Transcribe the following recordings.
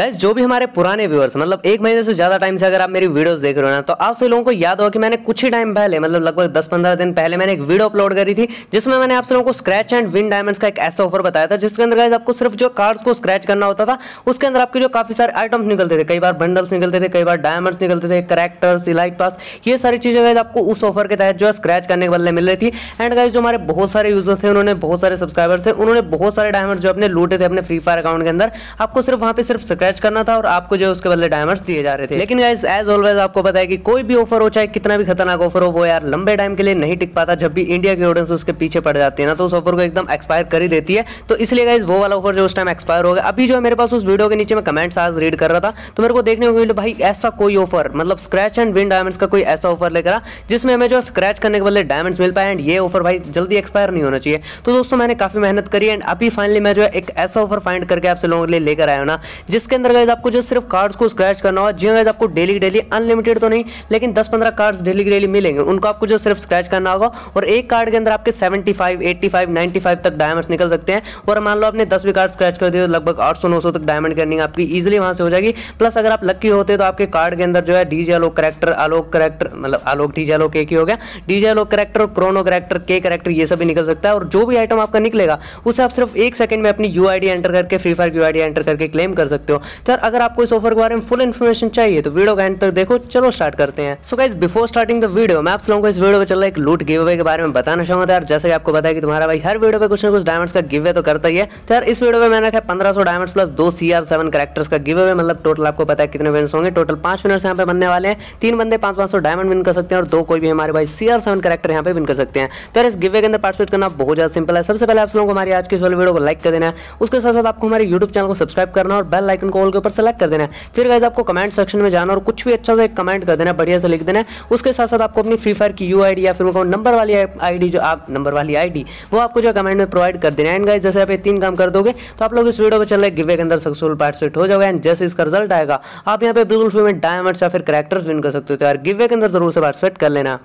guys जो भी हमारे पुराने व्यूअर्स मतलब एक महीने से ज़्यादा टाइम से अगर आप मेरी वीडियोस देख रहे हो ना तो आपसे लोगों को याद होगा कि मैंने कुछ ही टाइम पहले मतलब लगभग 10-15 दिन पहले मैंने एक वीडियो अपलोड करी थी जिसमें मैंने आपसे लोगों को स्क्रैच एंड विन डायमंड्स का एक ऐसा ऑफर बताया था जिसके अंदर गाइज आपको सिर्फ जो कार्ड्स को स्क्रैच करना होता था उसके अंदर आपके जो काफ़ी सारे आइटम्स निकलते थे कई बार बंडल्स निकलते थे कई बार डायमंड निकलते थे करेक्टर्स इलाइट पास ये सारी चीज़ें गाइज आपको उस ऑफर के तहत जो है स्क्रैच करने के बदले मिल रही थी एंड गाइज जो हमारे बहुत सारे यूजर्स थे उन्होंने बहुत सारे सब्सक्राइबर्स थे उन्होंने बहुत सारे डायमंड जो अपने लूटे थे अपने फ्री फायर अकाउंट के अंदर आपको सिर्फ वहाँ पर सिर्फ स्क्रैच रिचार्ज करना था और आपको जो है उसके बदले डायमंड दिए जा रहे थे लेकिन गाइज एज ऑलवेज आपको पता है कि कोई भी ऑफर हो चाहे कितना भी खतरनाक ऑफर हो वो यार लंबे टाइम के लिए नहीं टिक पाता जब भी इंडिया की ऑडियंस उसके पीछे पड़ जाती है ना तो उस ऑफर को एकदम एक्सपायर कर ही देती है तो इसलिए गाइज वो वाला ऑफर जो उस टाइम एक्सपायर हो गया अभी जो है मेरे पास उस वीडियो के नीचे मैं कमेंट्स आज रीड कर रहा था तो मेरे को देखने को मिले भाई ऐसा कोई ऑफर मतलब स्क्रैच एंड विन डायमंड का कोई ऐसा ऑफर लेकर जिसमें हमें जो स्क्रैच करने के बदले डायमंड मिल पाए एंड ये ऑफर भाई जल्दी एक्सपायर नहीं होना चाहिए तो दोस्तों मैंने काफ़ी मेहनत करी एंड अभी फाइनली मैं जो है एक ऐसा ऑफर फाइंड करके आपसे लोगों के लिए लेकर आया ना जिसके अंदर गाइज आपको जो सिर्फ कार्ड्स को स्क्रैच करना होगा जी गाइज आपको डेली डेली अनलिमिटेड तो नहीं लेकिन दस पंद्रह कार्ड्स डेली डेली मिलेंगे उनको आपको जो सिर्फ स्क्रैच करना होगा और एक कार्ड के अंदर आपके seventy five eighty five ninety five तक डायमंड्स निकल सकते हैं और मान लो आपने दस भी कार्ड स्क्रैच कर दिए लगभग आठ सौ नौ सौ तक डायमंड करनी आपकी ईजिली वहाँ से हो जाएगी प्लस अगर आप लक्की होते तो आपके कार्ड के अंदर जो है DJ Alok character Alok character मतलब आलोक डीजे आलोक एक ही हो गया DJ Alok character Chrono character के करेक्टर ये सभी निकल सकता है और जो भी आइटम आपका निकलेगा उसे आप सिर्फ एक सेकंड में अपनी यू एंटर करके फ्री फायर यू एंटर करके क्लेम कर सकते हो तो अगर आपको इस ऑफर के बारे में फुल इन्फॉर्मेशन चाहिए तो वीडियो का एंड तक देखो चलो स्टार्ट करते हैं so guys before starting the video मैं आप लोगों को इस वीडियो में चल रहा एक लूट गिव अवे के बारे में बताना चाहूंगा तो यार जैसे कि आपको बताया कि तुम्हारा भाई हर वीडियो पे कुछ ना कुछ डायमंड्स का गिव तो करता ही है तो यार इस वीडियो में मैंने रखा पंद्रह सौ डायमंड प्लस दो सी आर सेवन करेक्टर्स का गिव अवे मतलब टोटल आपको पता है कितने विनर्स होंगे टोटल पांच विनर्स यहाँ पे बनने वाले हैं तीन बंदे पांच पांच डायमंड विन कर सकते हैं और दो कोई भी हमारे भाई सी आर सेवन करेक्टर यहाँ पे विन कर सकते हैं तो यार इस गिवे के अंदर पार्टिसिपेट करना बहुत ज्यादा सिंपल है सबसे पहले आप लोगों को हमारी आज की इस वाली वीडियो को लाइक कर देना है उसके साथ साथ आपको हमारे यूट्यूब चैनल को सब्सक्राइब करना और बेल लाइक आइकन को ऑल के ऊपर सेलेक्ट कर देना है फिर गाइज आपको कमेंट सेक्शन में जाना और कुछ भी अच्छा सा एक कमेंट कर देना बढ़िया से लिख देना है उसके साथ साथ आपको अपनी फ्री फायर की यू आई या फिर उनको नंबर वाली आई जो आप नंबर वाली आई वो आपको जो कमेंट में प्रोवाइड कर देना है एंड गाइज जैसे आप ये तीन काम कर दोगे तो आप लोग इस वीडियो में चल रहे गिवे के अंदर सक्सेसफुल पार्टिसिपेट हो जाएगा एंड जैसे इसका रिजल्ट आएगा आप यहाँ पे बिल्कुल फ्री में डायमंड्स या फिर करेक्टर्स विन कर सकते हो तो यार गिवे के अंदर जरूर से पार्टिसिपेट कर लेना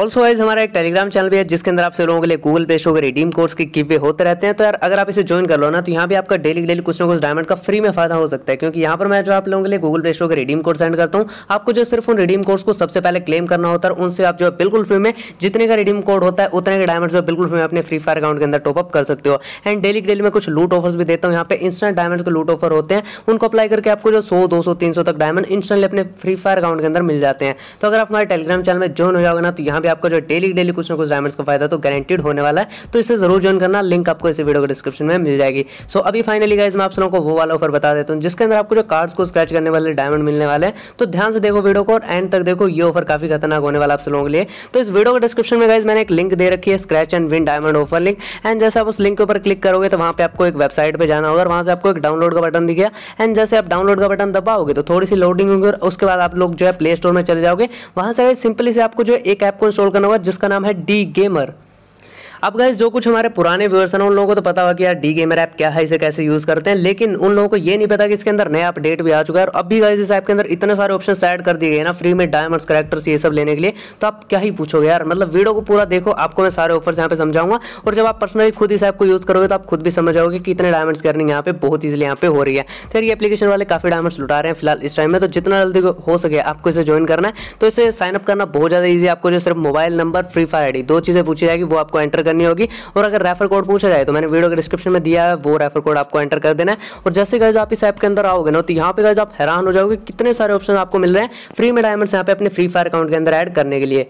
ऑल्सो वाइज हमारा एक टेलीग्राम चैनल भी है जिसके अंदर आप सब लोगों के लिए गूगल पे शो के रिडीम कोर्स के किवे होते रहते हैं तो यार अगर आप इसे ज्वाइन कर लो ना तो यहाँ भी आपका डेली डेली कुछ ना कुछ डायमंड का फ्री में फायदा हो सकता है क्योंकि यहाँ पर मैं जो आप लोगों के लिए गूगल पे शो के रिडीम कोड सेंड करता हूँ आपको जो सिर्फ उन रिडीम कोर्स को सबसे पहले क्लेम करना होता है उनसे आप जो है बिल्कुल फ्री में जितने का रिडीम कोड होता है उतने के डायमंड जो बिल्कुल फ्री में अपने फ्री फायर अकाउंट के अंदर टॉपअप कर सकते हो एंड डेली डेली में कुछ लूट ऑफर्स भी देता हूँ यहाँ पे इंस्टेंट डायमंड के लूट ऑफर होते हैं उनको अप्लाई करके आपको जो सौ दो सौ तीन सौ तक डायमंड इंस्टेंटली अपने फ्री फायर अकाउंट के अंदर मिल जाते हैं तो अगर आप हमारे टेलीग्राम चैनल में ज्वाइन हो जाओगे ना तो यहाँ पर भी आपका जो डेली डेली कुछ ना कुछ डायमंड्स का फायदा तो गारंटेड होने वाला है तो इसे जरूर ज्वाइन करना लिंक आपको इस वीडियो को डिस्क्रिप्शन में मिल जाएगी सो so, अभी फाइनली गाइज मैं आप लोगों को वो वाला ऑफर बता देता हूँ जिसके अंदर आपको जो कार्ड्स को स्क्रैच करने वाले डायमंड मिलने वाले हैं तो ध्यान से देखो वीडियो को और एंड तक देखो ये ऑफर काफी खतरनाक होने वाला आप लोगों के लिए तो इस वीडियो को डिस्क्रिप्शन में गाइज मैंने एक लिंक दे रखी है scratch and win diamond offer link and जैसे आप उस लिंक के ऊपर क्लिक करोगे तो वहाँ पे आपको एक वेबसाइट पर जाना होगा वहाँ से आपको एक डाउनलोड का बटन दिखा एंड जैसे आप डाउनलोड का बटन दबाओगे तो थोड़ी सी लोडिंग होगी और उसके बाद आप लोग जो है प्ले स्टोर में चले जाओगे वहाँ से सिंपली से आपको जो एक ऐप को कंसोल करना होगा जिसका नाम है डी गेमर अब गाइज जो कुछ हमारे पुराने व्यूअर्स हैं उन लोगों को तो पता होगा कि यार डी गेमर ऐप क्या है इसे कैसे यूज़ करते हैं लेकिन उन लोगों को ये नहीं पता कि इसके अंदर नया अपडेट भी आ चुका है और अब भी गाइज इस ऐप के अंदर इतने सारे ऑप्शन ऐड कर दिए गए ना फ्री में डायमंड्स करेक्टर्स ये सब लेने के लिए तो आप क्या ही पूछोगे यार मतलब वीडियो को पूरा देखो आपको मैं सारे ऑफर्स यहाँ पे समझाऊंगा और जब आप पर्सनली खुद इस ऐप को यूज़ करोगे तो आप खुद भी समझ आओगे कि इतने डायमंड्स अर्निंग यहाँ पे बहुत ईजिली यहाँ पे हो रही है तो ये एप्लीकेशन वाले काफ़ी डायमंड्स लुटा रहे हैं फिलहाल इस टाइम में तो जितना जल्दी हो सके आपको इसे ज्वाइन करना है तो इसे साइनअप करना बहुत ज़्यादा ईजी आपको जो सिर्फ mobile number Free Fire I दो चीज़ें पूछी जाएगी वो आपको एंटर करनी होगी और अगर रेफर कोड पूछा जाए तो मैंने वीडियो के डिस्क्रिप्शन में दिया है वो रेफर कोड आपको एंटर कर देना है और जैसे गैज आप इस ऐप के अंदर आओगे ना तो यहाँ पे गैज आप हैरान हो जाओगे कितने सारे ऑप्शन आपको मिल रहे हैं फ्री में डायमंड्स यहाँ पे अपने फ्री फायर अकाउंट के अंदर एड करने के लिए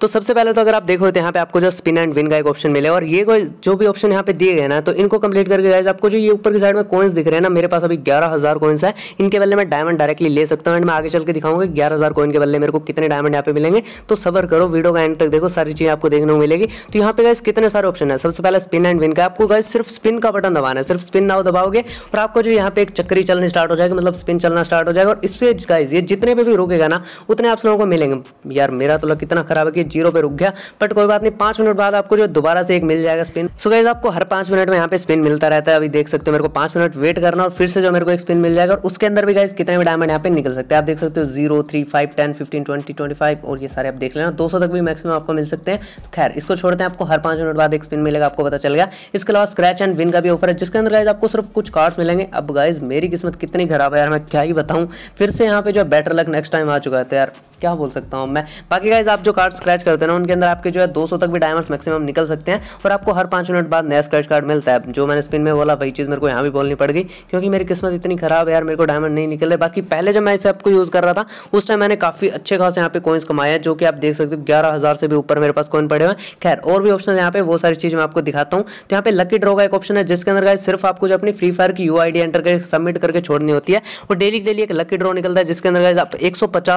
तो सबसे पहले तो अगर आप देखो तो यहाँ पे आपको जो स्पिन एंड विन का एक ऑप्शन मिले और ये जो भी ऑप्शन यहाँ पे दिए गए ना तो इनको कंप्लीट करके गाइज आपको जो ये ऊपर की साइड में कॉइन्स दिख रहे हैं ना मेरे पास अभी ग्यारह हज़ार कॉइन्स है इनके बल्ले मैं डायमंड डायरेक्टली ले सकता हूँ एंड मैं आगे चल के दिखाऊंगा ग्यारह हज़ार कॉइन के बल्ले मेरे को कितने डायमंड यहाँ पे मिलेंगे तो सबर करो वीडियो का एंड तक देखो सारी चीज़ें आपको देखने को मिलेगी तो यहाँ पे गाइज कितने सारे ऑप्शन है सबसे पहले स्पिन एंड विन का आपको गाइज सिर्फ स्पिन का बटन दबाना है सिर्फ स्पिन ना दबाओगे और आपको जो यहाँ पे एक चक्री चलने स्टार्ट हो जाएगा मतलब स्पिन चलना स्टार्ट हो जाएगा और इस पे गाइज ये जितने पे भी रोकेगा ना उतने आप लोगों को मिलेंगे यार मेरा तो लग कितना खराब है कि जीरो पे रुक गया बट कोई बात नहीं पांच मिनट बाद आपको जो दोबारा से एक मिल जाएगा स्पिन सो गाइज आपको हर पांच मिनट में यहाँ पे स्पिन मिलता रहता है अभी देख सकते हो मेरे को पांच मिनट वेट करना और फिर से जो मेरे को एक स्पिन मिल जाएगा और उसके अंदर भी गाइज कितने भी डायमंड यहाँ पे निकल सकते हैं आप देख सकते हो zero three five ten fifteen twenty twenty five और ये सारे आप देख लेना दो सौ तक भी मैक्सिमम आपको मिल सकते हैं तो खैर इसको छोड़ते हैं आपको हर पांच मिनट बाद एक स्पिन मिलेगा आपको पता चल गया इसके अलावा स्क्रैच एंड विन का भी ऑफर है जिसके अंदर गाइज आपको सिर्फ कुछ कार्ड्स मिलेंगे अब गाइज मेरी किस्मत कितनी खराब है यार मैं क्या ही बताऊँ फिर से यहाँ पे जो बेटर लक नेक्स्ट टाइम आ चुका था तो यार क्या बोल सकता हूँ मैं बाकी गाइज आप जो कार्ड स्क्रैच करते हैं ना उनके अंदर आपके जो है 200 तक भी डायमंड्स मैक्सिमम निकल सकते हैं और आपको हर पाँच मिनट बाद नया स्क्रैच कार्ड मिलता है जो मैंने स्पिन में बोला वही चीज़ मेरे को यहाँ भी बोलनी पड़ गई क्योंकि मेरी किस्मत इतनी ख़राब है यार मेरे को डायमंड नहीं निकल रहे बाकी पहले जब मैं इस ऐप को यूज़ कर रहा था उस टाइम मैंने काफ़ी अच्छे खास यहाँ पे कोइंस कमाए हैं जो कि आप देख सकते हो ग्यारह से भी ऊपर मेरे पास कोइन पड़े हुए खैर और भी ऑप्शन यहाँ पे वो सारी चीज़ मैं आपको दिखाता हूँ तो यहाँ पे लकी ड्रॉ का एक ऑप्शन है जिसके अंदर गाइज सिर्फ आपको जो अपनी फ्री फायर की यू एंटर करके सबमिट करके छोड़नी होती है और डेली डेली एक लकी ड्रॉ निकलता है जिसके अंदर गाइज आप एक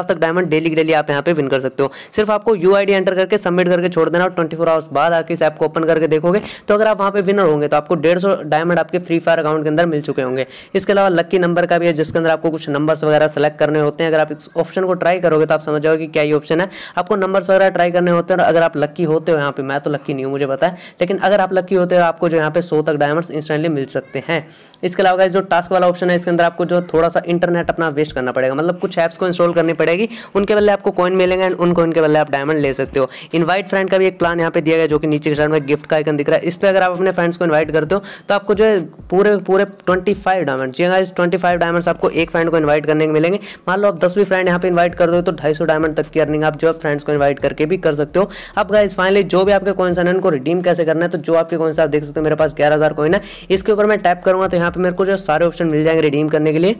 तक डायमंड डेली डिग्रेली आप यहाँ पे विन कर सकते हो सिर्फ आपको यू आई एंटर करके सबमिट करके छोड़ देना और ट्वेंटी आवर्स बाद आके इस ऐप को ओपन करके देखोगे तो अगर आप वहाँ पे विनर होंगे तो आपको डेढ़ डायमंड आपके फ्री फायर अकाउंट के अंदर मिल चुके होंगे इसके अलावा लक्की नंबर का भी है जिसके अंदर आपको कुछ नंबर्स वगैरह सेलेक्ट करने होते हैं अगर आप इस ऑप्शन को ट्राई करोगे तो आप समझ जाओगे क्या ये ऑप्शन है आपको नंबर्स वगैरह ट्राई करने होते हैं और अगर आप लक्की होते हो यहाँ पे मैं तो लक्की नहीं हूँ मुझे पता है लेकिन अगर आप लक्की होते हो आपको जो यहाँ पे सौ तक डायमंड्स इंस्टेंटली मिल सकते हैं इसके अलावा जो टास्क वाला ऑप्शन है इसके अंदर आपको जो थोड़ा सा इंटरनेट अपना वेस्ट करना पड़ेगा मतलब कुछ ऐप्स को इंस्टॉल करनी पड़ेगी उनके बदले आपको कॉइन मिलेंगे एंड उन कॉइन के बदले आप डायमंड ले सकते हो इनवाइट फ्रेंड का भी एक प्लान यहाँ पे दिया गया जो कि नीचे के साइड में गिफ्ट का आइकन दिख रहा है इस पर अगर आप अपने फ्रेंड्स को इन्वाइट करते हो तो आपको जो है पूरे पूरे ट्वेंटी फाइव डायमंड जी गाइस ट्वेंटी फाइव डायमंड आपको एक फ्रेंड को इन्वाइट करने के मिलेंगे मान लो आप दस भी फ्रेंड यहाँ पे इन्वाइट कर दो तो ढाई सौ डायमंड तक की अर्निंग आप जो है फ्रेंड्स को इन्वाइट करके भी कर सकते हो अब गाइस फाइनली जो भी आपके कॉइन्स हैं उनको रिडीम कैसे करना है तो जो आपके कॉइन्स आप देख सकते हो मेरे पास ग्यारह हज़ार कॉइन है इसके ऊपर मैं टैप करूँगा तो यहाँ पे मेरे को जो सारे ऑप्शन मिल जाएंगे रिडीम करने के लिए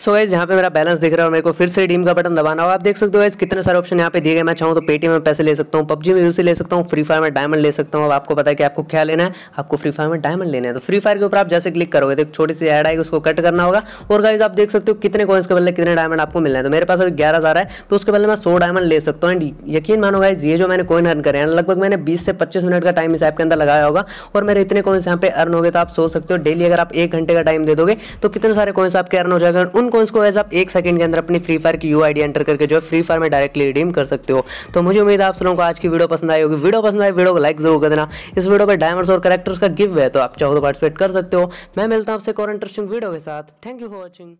सो गाइज यहाँ पे मेरा बैलेंस दिख रहा है और मेरे को फिर से रिडीम का बटन दबाना होगा आप देख सकते हो गाइज कितने सारे ऑप्शन यहाँ पे दिए गए मैं चाहूँ तो पेटीएम में पैसे ले सकता हूँ पब्जी में यूसी ले सकता हूँ फ्री फायर में डायमंड ले सकता हूँ अब आपको पता है कि आपको क्या लेना है आपको फ्री फायर में डायमंड लेना है तो फ्री फायर के ऊपर आप जैसे क्लिक करोगे तो एक छोटी सी एड आएगी उसको कट करना होगा और गाइज आप देख सकते हो कितने कॉइन्स के बदले कितने डायमंड आपको मिलना है तो मेरे पास अभी ग्यारह हज़ार है तो उसके बदले मैं सौ डायमंड ले सकता हूँ एंड यकीन मानो गाइज ये जो मैंने कॉइन अर्न करे हैं लगभग मैंने बीस से पच्चीस मिनट का टाइम इस ऐप के अंदर लगाया होगा और मेरे इतने कॉइन्स यहाँ पे अर्न हो गए तो आप सोच सकते हो डेली अगर आप एक घंटे का टाइम दे दोगे तो कितने सारे कॉइन्स आपके अर्न हो जाएगा उन रिडीम को एज आप एक सेकंड के अंदर अपनी फ्री फायर की यू आई एंटर करके जो है फ्री फायर में डायरेक्टली रिडीम कर सकते हो तो मुझे उम्मीद है आप लोगों को आज की वीडियो पसंद आई होगी वीडियो पसंद आई वीडियो को लाइक जरूर कर देना इस वीडियो पर डायमंड्स और करेक्टर्स का गिव है तो आप चाहो तो पार्टिसिपेट कर सकते हो मैं मिलता हूँ आपसे और इंटरेस्टिंग वीडियो के साथ थैंक यू फॉर वॉचिंग